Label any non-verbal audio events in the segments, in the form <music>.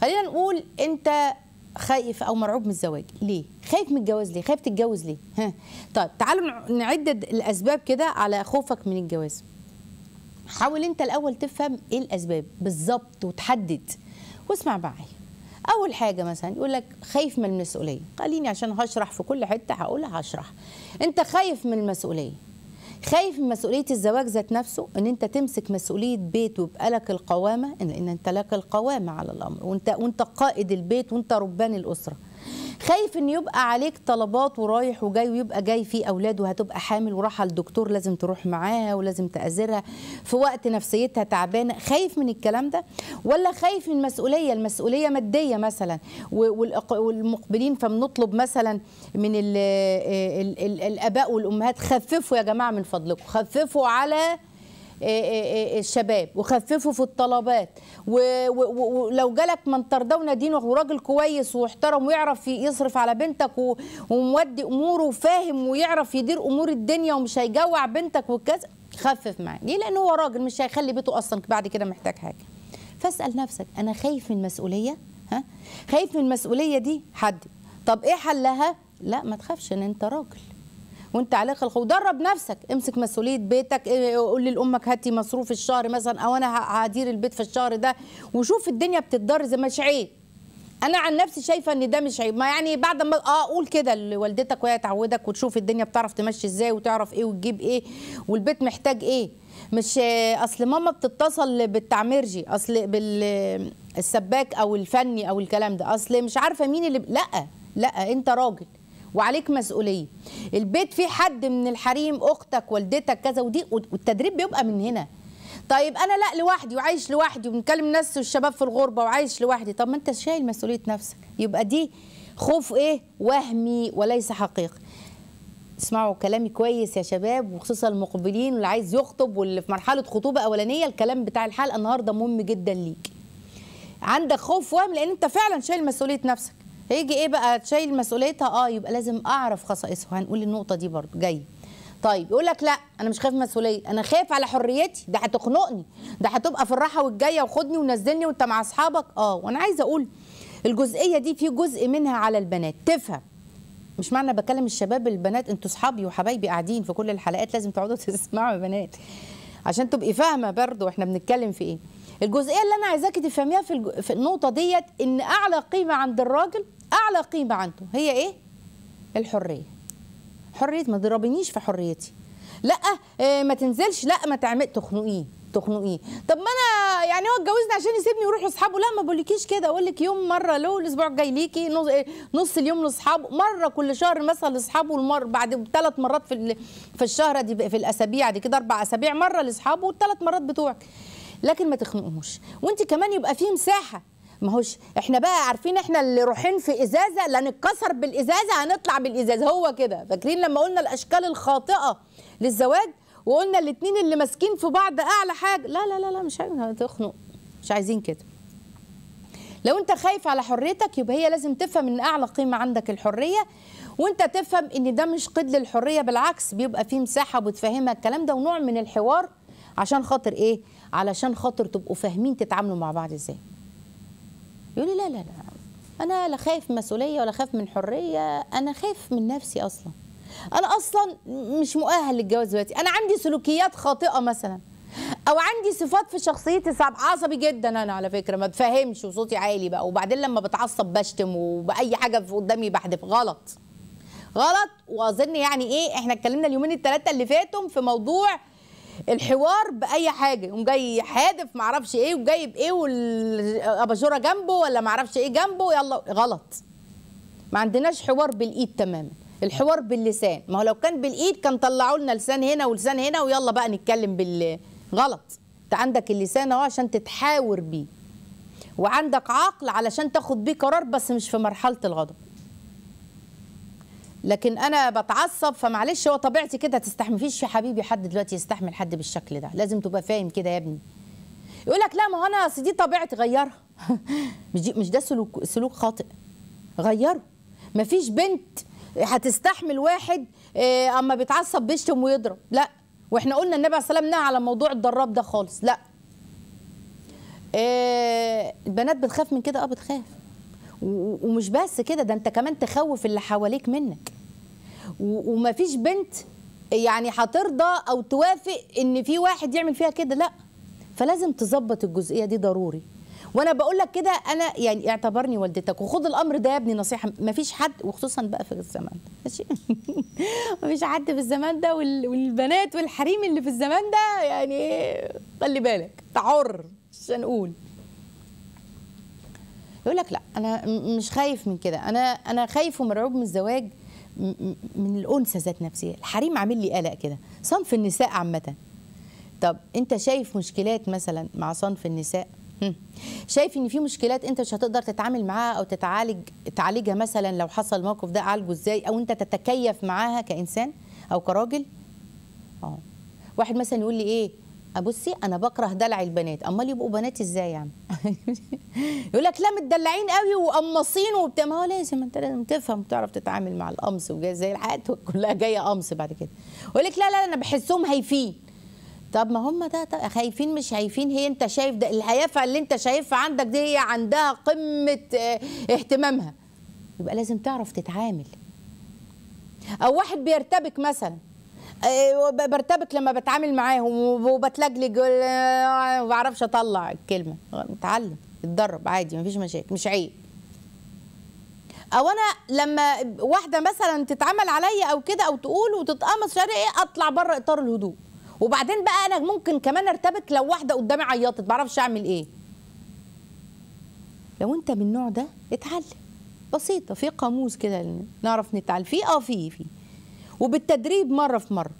خلينا نقول انت خايف او مرعوب من الزواج ليه خايف من الجواز ليه خايف تتجوز ليه ها طيب تعالوا نعد الاسباب كده على خوفك من الجواز حاول انت الاول تفهم ايه الاسباب بالظبط وتحدد واسمع معايا اول حاجه مثلا يقول لك خايف من المسؤوليه خليني عشان هشرح في كل حته هقولها هشرح انت خايف من المسؤوليه خايف من مسؤوليه الزواج ذات نفسه ان انت تمسك مسؤوليه بيت ويبقى لك القوامه ان انت لك القوامه على الامر وانت وانت قائد البيت وانت ربان الاسره خايف ان يبقى عليك طلبات ورايح وجاي ويبقى جاي في اولاد وهتبقى حامل وراحه الدكتور لازم تروح معاها ولازم تأزرها في وقت نفسيتها تعبانه خايف من الكلام ده ولا خايف من مسؤوليه المسؤوليه ماديه مثلا والمقبلين فبنطلب مثلا من الـ الـ الـ الاباء والامهات خففوا يا جماعه من فضلكم خففوا على إيه، إيه، إيه، الشباب وخففوا في الطلبات ولو جالك من ترضون دينه وراجل كويس واحترم ويعرف يصرف على بنتك ومودي اموره وفاهم ويعرف يدير امور الدنيا ومش هيجوع بنتك وكذا خفف معاه ليه لان هو راجل مش هيخلي بيته اصلا بعد كده محتاج حاجه فاسال نفسك انا خايف من مسؤوليه ها خايف من المسؤوليه دي حد طب ايه حلها لا ما تخافش ان انت راجل وانت عليك خلق ودرب نفسك امسك مسؤوليه بيتك اه، اه، قول لامك هاتي مصروف الشهر مثلا او انا هدير البيت في الشهر ده وشوف الدنيا بتتضر زي مش عيب انا عن نفسي شايفه ان ده مش عيب ما يعني بعد ما اه اقول كده لوالدتك وهي تعودك وتشوف الدنيا بتعرف تمشي ازاي وتعرف ايه وتجيب ايه والبيت محتاج ايه مش اه، اصل ماما بتتصل بالتعميرجي اصل بالسباك او الفني او الكلام ده اصل مش عارفه مين اللي لا لا انت راجل وعليك مسؤوليه البيت فيه حد من الحريم اختك والدتك كذا ودي والتدريب بيبقى من هنا طيب انا لا لوحدي وعايش لوحدي وبنكلم ناس والشباب في الغربه وعايش لوحدي طب ما انت شايل مسؤوليه نفسك يبقى دي خوف ايه وهمي وليس حقيقي اسمعوا كلامي كويس يا شباب وخصوصا المقبلين واللي عايز يخطب واللي في مرحله خطوبه اولانيه الكلام بتاع الحلقه النهارده مهم جدا ليك عندك خوف وهم لان انت فعلا شايل مسؤوليه نفسك هيجي ايه بقى تشيل مسؤوليتها اه يبقى لازم اعرف خصائصها هنقول النقطه دي برضو جاي طيب يقول لك لا انا مش خايف مسؤوليه انا خايف على حريتي ده هتخنقني ده هتبقى في الراحه والجايه وخدني ونزلني وانت مع اصحابك اه وانا عايزه اقول الجزئيه دي في جزء منها على البنات تفهم مش معنى بكلم الشباب البنات انتوا اصحابي وحبايبي قاعدين في كل الحلقات لازم تقعدوا <laughs> تسمعوا يا بنات عشان تبقي فاهمه برضو احنا بنتكلم في ايه الجزئيه اللي انا عايزاكي تفهميها في, في النقطه ديت ان اعلى قيمه عند الراجل اعلى قيمه عنده هي ايه الحريه حريه ما تضربنيش في حريتي لا إيه ما تنزلش لا ما تعمل تخنقيه تخنقيه طب ما انا يعني هو اتجوزني عشان يسيبني ويروح لاصحابه لا ما بقولكيش كده اقول لك يوم مره لو الاسبوع الجاي ليكي نص, آه، نص اليوم لاصحابه مره كل شهر مثلا لاصحابه المر بعد ثلاث مرات في في الشهر دي في الاسابيع دي كده اربع اسابيع مره لاصحابه والثلاث مرات بتوعك لكن ما تخنقهوش وانت كمان يبقى فيه مساحه ما هوش احنا بقى عارفين احنا اللي رايحين في ازازه لان اتكسر بالازازه هنطلع بالازازه هو كده فاكرين لما قلنا الاشكال الخاطئه للزواج وقلنا الاثنين اللي ماسكين في بعض اعلى حاجه لا لا لا لا مش هتخنق مش عايزين كده لو انت خايف على حريتك يبقى هي لازم تفهم ان اعلى قيمه عندك الحريه وانت تفهم ان ده مش قيد للحريه بالعكس بيبقى فيه مساحه بتفهمها الكلام ده ونوع من الحوار عشان خاطر ايه علشان خاطر تبقوا فاهمين تتعاملوا مع بعض ازاي يقول لي لا لا لا انا لا خايف من مسؤوليه ولا خايف من حريه انا خايف من نفسي اصلا انا اصلا مش مؤهل للجواز دلوقتي انا عندي سلوكيات خاطئه مثلا او عندي صفات في شخصيتي صعب عصبي جدا انا على فكره ما بفهمش وصوتي عالي بقى وبعدين لما بتعصب بشتم وباي حاجه في قدامي بحدف غلط غلط واظن يعني ايه احنا اتكلمنا اليومين الثلاثه اللي فاتوا في موضوع الحوار باي حاجه يقوم جاي حادف معرفش ايه وجايب ايه والاباجوره جنبه ولا معرفش ايه جنبه يلا غلط ما عندناش حوار بالايد تماما الحوار باللسان ما هو لو كان بالايد كان طلعوا لنا لسان هنا ولسان هنا ويلا بقى نتكلم بال غلط انت عندك اللسان اهو عشان تتحاور بيه وعندك عقل علشان تاخد بيه قرار بس مش في مرحله الغضب لكن انا بتعصب فمعلش هو طبيعتي كده تستحمل مفيش يا حبيبي حد دلوقتي يستحمل حد بالشكل ده لازم تبقى فاهم كده يا ابني يقول لك لا ما هو انا اصل دي طبيعتي غيرها <laughs> مش دي مش ده سلوك سلوك خاطئ غيره مفيش بنت هتستحمل واحد آه، اما بيتعصب بيشتم ويضرب لا واحنا قلنا النبي عليه الصلاه والسلام نهى على موضوع الضراب ده خالص لا آه، البنات بتخاف من كده اه بتخاف ومش بس كده ده انت كمان تخوف اللي حواليك منك ومفيش بنت يعني هترضى او توافق ان في واحد يعمل فيها كده لا فلازم تظبط الجزئيه دي ضروري وانا بقول لك كده انا يعني اعتبرني والدتك وخد الامر ده يا ابني نصيحه مفيش حد وخصوصا بقى في الزمان ده ماشي <laughs> مفيش حد في الزمان ده والبنات والحريم اللي في الزمان ده يعني خلي بالك انت حر عشان اقول يقول لك لا انا مش خايف من كده انا انا خايف ومرعوب من الزواج من الانثى ذات نفسها الحريم عامل لي قلق كده صنف النساء عامه طب انت شايف مشكلات مثلا مع صنف النساء شايف ان في مشكلات انت مش هتقدر تتعامل معاها او تتعالج تعالجها مثلا لو حصل موقف ده اعالجه ازاي او انت تتكيف معاها كانسان او كراجل اه واحد مثلا يقول لي ايه ابصي انا بكره دلع البنات امال يبقوا بنات ازاي يعني <laughs> يقول لك لا متدلعين قوي وقمصين وبتاع ما هو لازم انت لازم تفهم وتعرف تتعامل مع القمص وجاي زي الحياه <laughs> كلها جايه قمص بعد كده يقول لك لا لا انا بحسهم هايفين طب ما هم ده, ده خايفين مش هايفين هي انت شايف ده الهيافه اللي انت شايفها عندك دي هي عندها قمه آه، اهتمامها يبقى لازم تعرف تتعامل او واحد بيرتبك مثلا إيه، برتبك لما بتعامل معاهم وبتلجلج ما آه، بعرفش اطلع الكلمه اتعلم اتدرب عادي مفيش مشاكل مش عيب او انا لما واحده مثلا تتعمل عليا او كده او تقول وتتقمص شارع ايه اطلع بره اطار الهدوء وبعدين بقى انا ممكن كمان ارتبك لو واحده قدامي عيطت بعرفش اعمل ايه لو انت من النوع ده اتعلم بسيطه في قاموس كده نعرف نتعلم في اه في في وبالتدريب مره في مره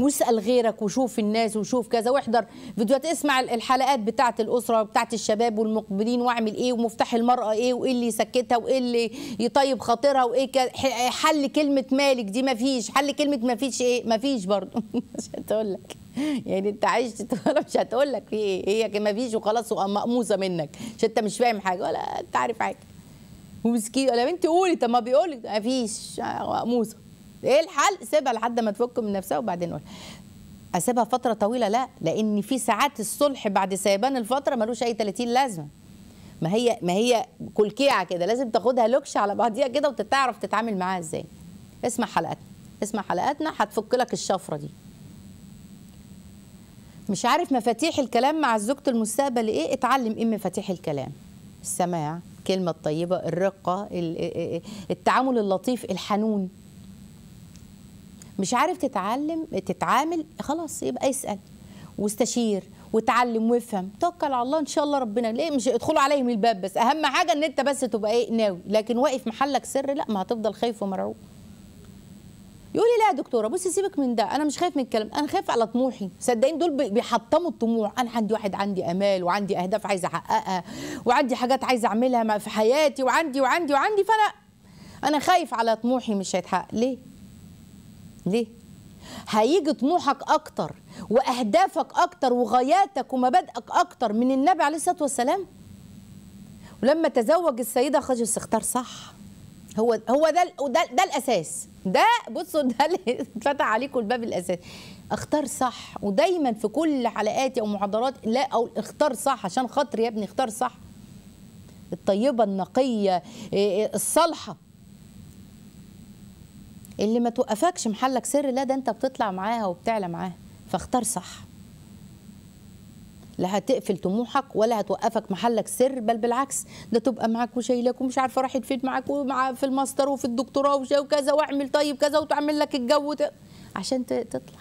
واسال غيرك وشوف الناس وشوف كذا واحضر فيديوهات اسمع الحلقات بتاعه الاسره وبتاعه الشباب والمقبلين واعمل ايه ومفتاح المراه ايه وايه اللي يسكتها وايه اللي يطيب خاطرها وايه حل كلمه مالك دي ما فيش حل كلمه ما فيش ايه ما فيش برضه <laughs> مش هتقول لك يعني انت عشت <laughs> مش هتقول لك في ايه هي ما فيش وخلاص مقموصه منك عشان انت مش فاهم حاجه ولا انت عارف حاجه ومسكين ولا بنتي قولي طب ما بيقول لك ما فيش آه، مقموصه ايه الحل سيبها لحد ما تفك من نفسها وبعدين قول اسيبها فتره طويله لا لان في ساعات الصلح بعد سيبان الفتره ملوش اي 30 لازمه ما هي ما هي كلكيعه كده لازم تاخدها لوكش على بعضيها كده وتتعرف تتعامل معاها ازاي اسمع حلقاتنا اسمع حلقاتنا هتفك لك الشفره دي مش عارف مفاتيح الكلام مع زوجة المستقبل ايه اتعلم ايه مفاتيح الكلام السماع الكلمه الطيبه الرقه التعامل اللطيف الحنون مش عارف تتعلم تتعامل خلاص يبقى اسال واستشير وتعلم وافهم توكل على الله ان شاء الله ربنا ليه مش ادخلوا عليه من الباب بس اهم حاجه ان انت بس تبقى ايه ناوي لكن واقف محلك سر لا ما هتفضل خايف ومرعوب يقول لي لا يا دكتوره بصي سيبك من ده انا مش خايف من الكلام انا خايف على طموحي صدقين دول بيحطموا الطموح انا عندي واحد عندي امال وعندي اهداف عايزه احققها وعندي حاجات عايزه اعملها في حياتي وعندي وعندي وعندي فانا انا خايف على طموحي مش هيتحقق ليه ليه؟ هيجي طموحك أكتر وأهدافك أكتر وغاياتك ومبادئك أكتر من النبي عليه الصلاة والسلام ولما تزوج السيدة خديجة اختار صح هو هو ده ده, ده الأساس ده بصوا ده اللي اتفتح <laughs> عليكم الباب الأساس اختار صح ودايما في كل حلقاتي أو محاضرات لا أو اختار صح عشان خاطر يا ابني اختار صح الطيبة النقية إيه، إيه، الصالحة اللي ما توقفكش محلك سر لا ده انت بتطلع معاها وبتعلى معاها فاختار صح لا هتقفل طموحك ولا هتوقفك محلك سر بل بالعكس ده تبقى معاك وشايلك ومش عارفه راحت فين معاك ومع في الماستر وفي الدكتوراه وكذا واعمل طيب كذا وتعمل لك الجو عشان تطلع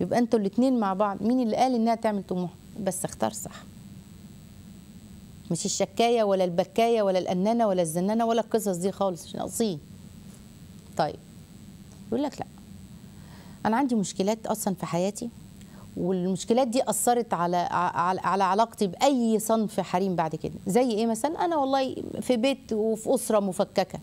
يبقى انتوا الاثنين مع بعض مين اللي قال انها تعمل طموح بس اختار صح مش الشكايه ولا البكايه ولا الانانه ولا الزنانه ولا القصص دي خالص مش ناقصين طيب يقول لك لا انا عندي مشكلات اصلا في حياتي والمشكلات دي اثرت على على علاقتي باي صنف حريم بعد كده زي ايه مثلا انا والله في بيت وفي اسره مفككه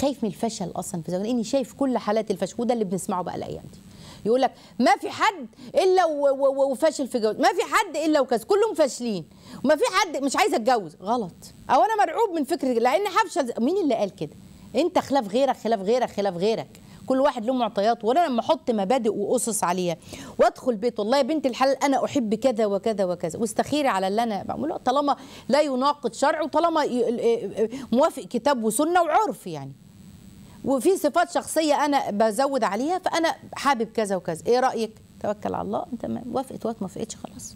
خايف من الفشل اصلا في زوجي لاني شايف كل حالات الفشل وده اللي بنسمعه بقى الايام دي يقول لك ما في حد الا وفاشل في جوز ما في حد الا وكذا كلهم فاشلين وما في حد مش عايز اتجوز غلط او انا مرعوب من فكره لان حفشه مين اللي قال كده انت خلاف غيرك خلاف غيرك خلاف غيرك كل واحد له معطيات وانا لما احط مبادئ واسس عليها وادخل بيت والله يا بنت الحلال انا احب كذا وكذا وكذا واستخيري على اللي انا بعمله طالما لا يناقض شرع وطالما موافق كتاب وسنه وعرف يعني وفي صفات شخصيه انا بزود عليها فانا حابب كذا وكذا ايه رايك توكل على الله انت وافقت وقت ما وافقتش خلاص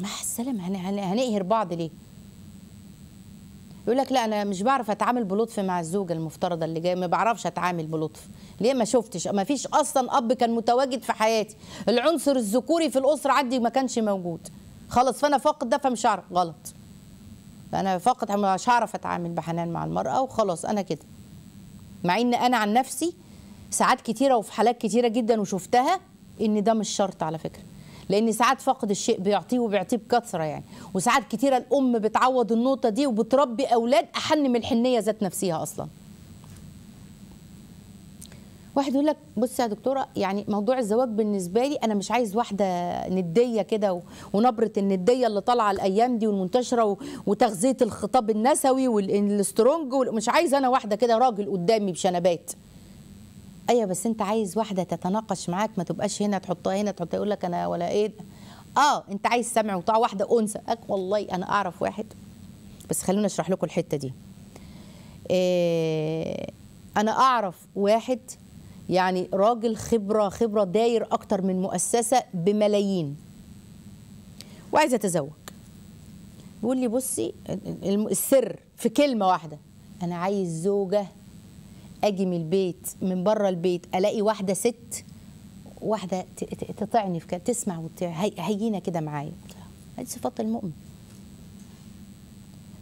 مع السلامه هنقهر بعض ليه يقول لك لا انا مش بعرف اتعامل بلطف مع الزوجه المفترضه اللي جايه ما بعرفش اتعامل بلطف ليه ما شفتش ما فيش اصلا اب كان متواجد في حياتي العنصر الذكوري في الاسره عندي ما كانش موجود خلاص فانا فاقد ده فمش هعرف غلط فانا فاقد مش هعرف اتعامل بحنان مع المراه وخلاص انا كده مع ان انا عن نفسي ساعات كتيره وفي حالات كتيره جدا وشفتها ان ده مش شرط على فكره لان ساعات فقد الشيء بيعطيه وبيعطيه بكثره يعني وساعات كتيره الام بتعوض النقطه دي وبتربي اولاد احن من الحنيه ذات نفسها اصلا واحد يقول لك بص يا دكتوره يعني موضوع الزواج بالنسبه لي انا مش عايز واحده نديه كده ونبره النديه اللي طالعه الايام دي والمنتشره وتغذيه الخطاب النسوي والسترونج مش عايز انا واحده كده راجل قدامي بشنبات ايوه بس انت عايز واحده تتناقش معاك ما تبقاش هنا تحطها هنا تحطها يقول لك انا ولا ايه اه انت عايز سمع وطاعه واحده انثى والله انا اعرف واحد بس خلونا اشرح لكم الحته دي إيه انا اعرف واحد يعني راجل خبرة خبرة داير أكتر من مؤسسة بملايين وعايز أتزوج بيقول لي بصي السر في كلمة واحدة أنا عايز زوجة أجي من البيت من بره البيت ألاقي واحدة ست واحدة تطعني في كده تسمع هيجينا كده معايا هذه صفات المؤمن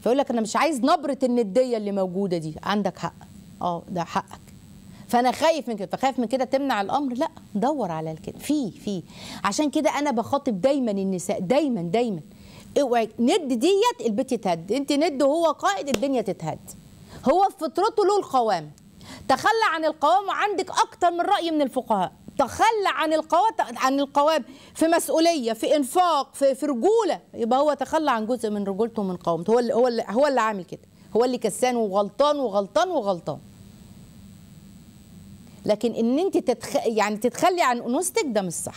فيقول لك أنا مش عايز نبرة الندية اللي موجودة دي عندك حق اه ده حقك فانا خايف من كده فخايف من كده تمنع الامر لا دور على الكده في في عشان كده انا بخاطب دايما النساء دايما دايما اوعي ند ديت البيت يتهد انت ند وهو قائد الدنيا تتهد هو في فطرته له القوام تخلى عن القوام وعندك اكتر من راي من الفقهاء تخلى عن القوام عن القوام في مسؤوليه في انفاق في, في رجوله يبقى هو تخلى عن جزء من رجولته ومن قومته هو اللي هو اللي هو اللي عامل كده هو اللي كسان وغلطان وغلطان وغلطان لكن ان انت تتخ... يعني تتخلي عن انوثتك ده مش صح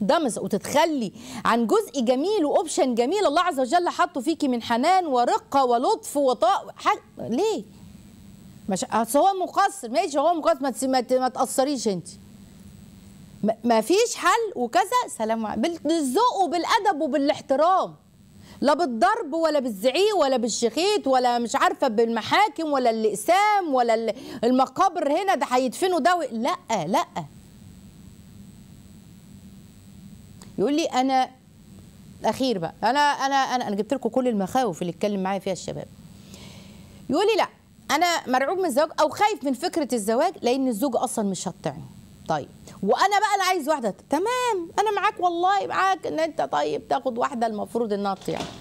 ده مش وتتخلي عن جزء جميل واوبشن جميل الله عز وجل حاطه فيكي من حنان ورقه ولطف وطاء حاجه ليه؟ مش اصل هو مقصر ماشي هو مقصر ما, تقصريش ما انت ما فيش حل وكذا سلام بالذوق وبالادب وبالاحترام لا بالضرب ولا بالزعيق ولا بالشخيط ولا مش عارفه بالمحاكم ولا الاقسام ولا المقابر هنا ده هيدفنوا ده لا لا يقول لي انا اخير بقى انا انا انا, أنا جبت لكم كل المخاوف اللي اتكلم معايا فيها الشباب يقول لي لا انا مرعوب من الزواج او خايف من فكره الزواج لان الزوج اصلا مش هتطعني طيب وانا بقى اللي عايز واحده تمام انا معاك والله معاك ان انت طيب تاخد واحده المفروض انها تطيع